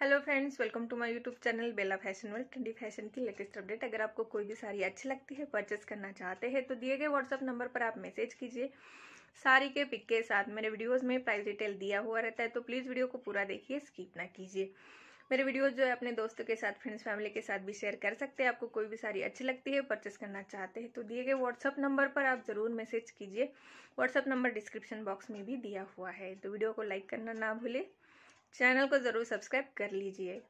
hello friends welcome to my YouTube channel Bella fashion world trendy fashion की latest update अगर आपको कोई भी साड़ी अच्छी लगती है परचेस करना चाहते हैं तो दिए गए व्हाट्सअप नंबर पर आप मैसेज कीजिए साड़ी के पिक के साथ मेरे वीडियोस में प्राइस डिटेल दिया हुआ रहता है तो प्लीज़ वीडियो को पूरा देखिए स्कीप ना कीजिए मेरे वीडियोज़ जो है अपने दोस्तों के साथ फ्रेंड्स फैमिली के साथ भी शेयर कर सकते हैं आपको कोई भी साड़ी अच्छी लगती है परचेस करना चाहते हैं तो दिए गए व्हाट्सअप नंबर पर आप ज़रूर मैसेज कीजिए व्हाट्सअप नंबर डिस्क्रिप्शन बॉक्स में भी दिया हुआ है तो वीडियो को लाइक करना ना भूलें चैनल को ज़रूर सब्सक्राइब कर लीजिए